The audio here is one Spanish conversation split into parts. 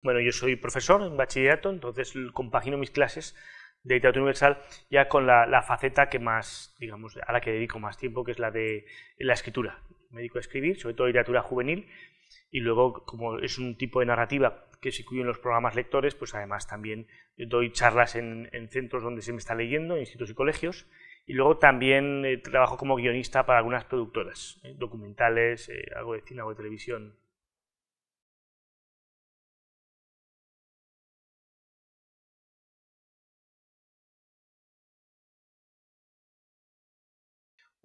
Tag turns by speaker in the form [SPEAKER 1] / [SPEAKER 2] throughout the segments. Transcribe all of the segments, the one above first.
[SPEAKER 1] Bueno, yo soy profesor en bachillerato, entonces compagino mis clases de literatura
[SPEAKER 2] universal ya con la, faceta que más, digamos, a la que dedico más tiempo, que es la de la escritura. Me dedico a escribir, sobre todo literatura juvenil, y luego, como es un tipo de narrativa que se incluye en los programas lectores, pues además también doy charlas en, centros donde se me está leyendo, en institutos y colegios, y luego también eh, trabajo como guionista para algunas productoras,
[SPEAKER 1] eh, documentales, eh, algo de cine, o de televisión,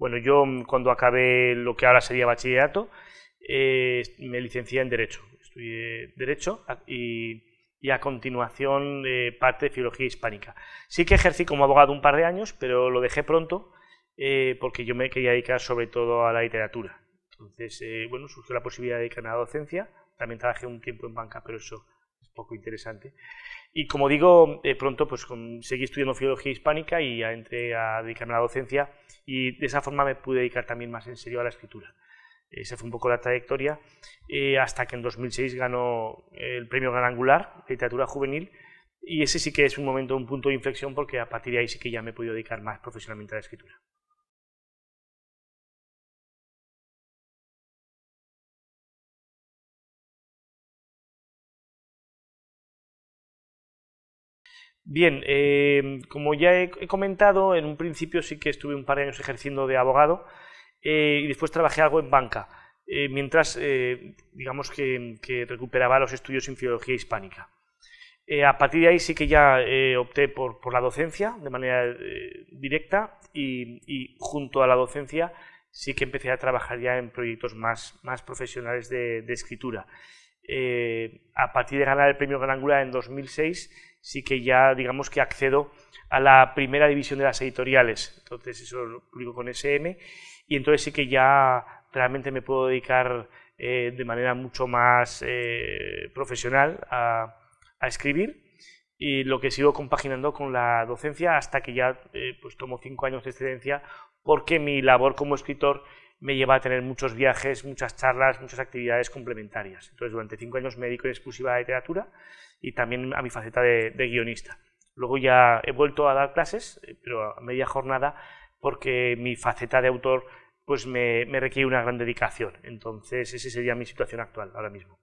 [SPEAKER 1] Bueno, yo mm, cuando acabé
[SPEAKER 2] lo que ahora sería bachillerato, eh, me licencié en Derecho. Estudié Derecho y, a continuación eh, parte de Filología Hispánica. Sí que ejercí como abogado un par de años, pero lo dejé pronto eh, porque yo me quería dedicar sobre todo a la literatura. Entonces, bueno, surgió la posibilidad de dedicarme a la docencia. También trabajé un tiempo en banca, pero eso poco interesante. Y como digo, pronto pues seguí estudiando filología hispánica y entré a dedicarme a la docencia y de esa forma me pude dedicar también más en serio a la escritura. Esa fue un poco la trayectoria, eh, hasta que en 2006 ganó el premio Gran Angular, Literatura Juvenil, y ese sí que es un momento, un punto de inflexión, porque a partir
[SPEAKER 1] de ahí sí que ya me he podido dedicar más profesionalmente a la escritura. Bien, em, como
[SPEAKER 2] ya he, comentado, en un principio sí que estuve un par de años ejerciendo de abogado eh, y después trabajé algo en banca, eh, mientras, eh, digamos, que, recuperaba los estudios en filología hispánica. a partir de ahí sí que ya opté por, la docencia de manera directa y, junto a la docencia sí que empecé a trabajar ya en proyectos más, profesionales de, escritura. a partir de ganar el premio Gran Angular en 2006, sí que ya digamos que accedo a la primera división de las editoriales. Entonces eso lo publico con SM y entonces sí que ya realmente me puedo dedicar eh, de manera mucho más eh, profesional a, a escribir y lo que sigo compaginando con la docencia hasta que ya eh, pues tomo cinco años de excedencia porque mi labor como escritor me lleva a tener muchos viajes, muchas charlas, muchas actividades complementarias. Entonces, durante cinco años me dedico en exclusiva a literatura y también a mi faceta de, guionista. Luego ya he vuelto a dar clases, eh, pero a media jornada, porque mi faceta de autor pues me, me
[SPEAKER 1] requiere una gran dedicación. Entonces, esa sería mi situación actual ahora mismo.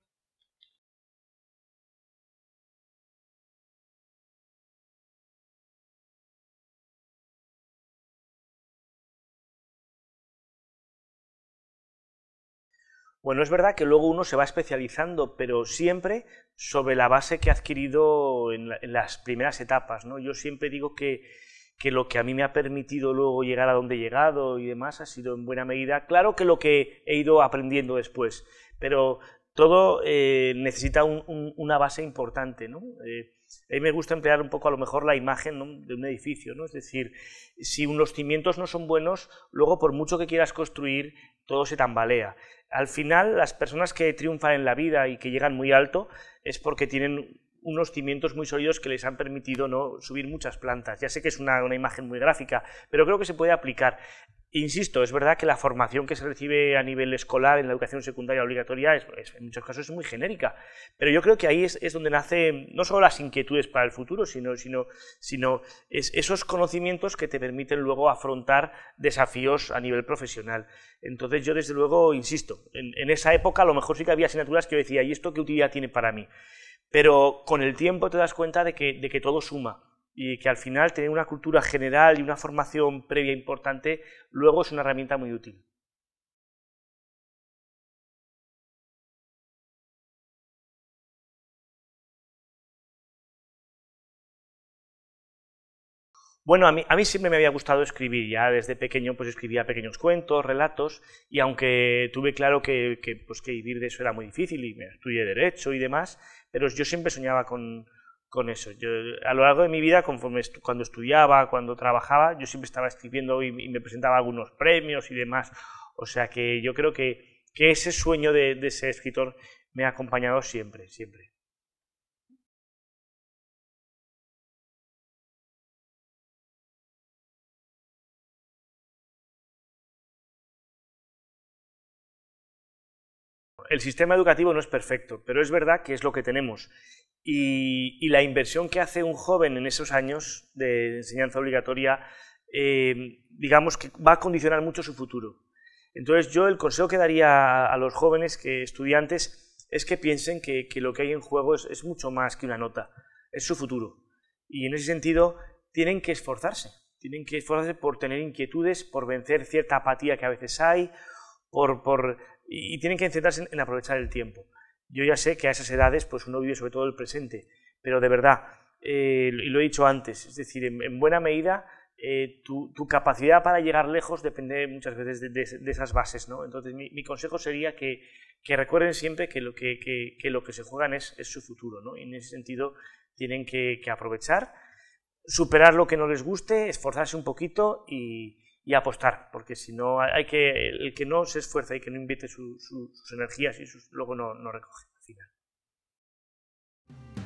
[SPEAKER 1] Bueno, es verdad que luego uno se va especializando, pero siempre
[SPEAKER 2] sobre la base que ha adquirido en, las primeras etapas. Yo siempre digo que, lo que a mí me ha permitido luego llegar a donde he llegado y demás ha sido en buena medida, claro que lo que he ido aprendiendo después, pero todo eh, necesita una base importante. Eh, a mí me gusta emplear un poco a lo mejor la imagen de un edificio, ¿no? es decir, si unos cimientos no son buenos, luego por mucho que quieras construir, todo se tambalea. Al final, las personas que triunfan en la vida y que llegan muy alto es porque tienen unos cimientos muy sólidos que les han permitido ¿no? subir muchas plantas. Ya sé que es una, una, imagen muy gráfica, pero creo que se puede aplicar. Insisto, es verdad que la formación que se recibe a nivel escolar en la educación secundaria obligatoria es, en muchos casos es muy genérica, pero yo creo que ahí es, donde nacen no solo las inquietudes para el futuro, sino, sino, sino esos conocimientos que te permiten luego afrontar desafíos a nivel profesional. Entonces yo desde luego, insisto, en, esa época a lo mejor sí que había asignaturas que yo decía, ¿y esto qué utilidad tiene para mí? Pero con el tiempo te das cuenta de que todo suma y que al final tener una
[SPEAKER 1] cultura general y una formación previa importante luego es una herramienta muy útil. Bueno, a mí, siempre me había gustado escribir, ya desde pequeño pues escribía pequeños cuentos, relatos, y
[SPEAKER 2] aunque tuve claro que, pues, que vivir de eso era muy difícil y me estudié Derecho y demás, pero yo siempre soñaba con, con eso. Yo, a lo largo de mi vida, conforme cuando estudiaba, cuando trabajaba, yo siempre estaba escribiendo y, me presentaba algunos premios y demás. O sea
[SPEAKER 1] que yo creo que, ese sueño de, de ser escritor me ha acompañado siempre, siempre. el sistema educativo no es perfecto, pero es verdad que es lo que
[SPEAKER 2] tenemos. Y, la inversión que hace un joven en esos años de enseñanza obligatoria, eh, digamos que va a condicionar mucho su futuro. Entonces yo el consejo que daría a los jóvenes que estudiantes es que piensen que, lo que hay en juego es, mucho más que una nota, es su futuro. Y en ese sentido tienen que esforzarse, tienen que esforzarse por tener inquietudes, por vencer cierta apatía que a veces hay, por, y, tienen que centrarse en, aprovechar el tiempo. Yo ya sé que a esas edades pues uno vive sobre todo el presente, pero de verdad, eh, y lo he dicho antes, es decir, en, buena medida eh, tu, capacidad para llegar lejos depende muchas veces de, esas bases. ¿no? Entonces mi, consejo sería que, recuerden siempre que lo que, se juegan es, su futuro. ¿no? en ese sentido tienen que aprovechar, superar lo que no les guste, esforzarse un poquito y y apostar, porque si no, hay que, el que no se esfuerza y que no invierte sus energías y luego no, no recoge al final.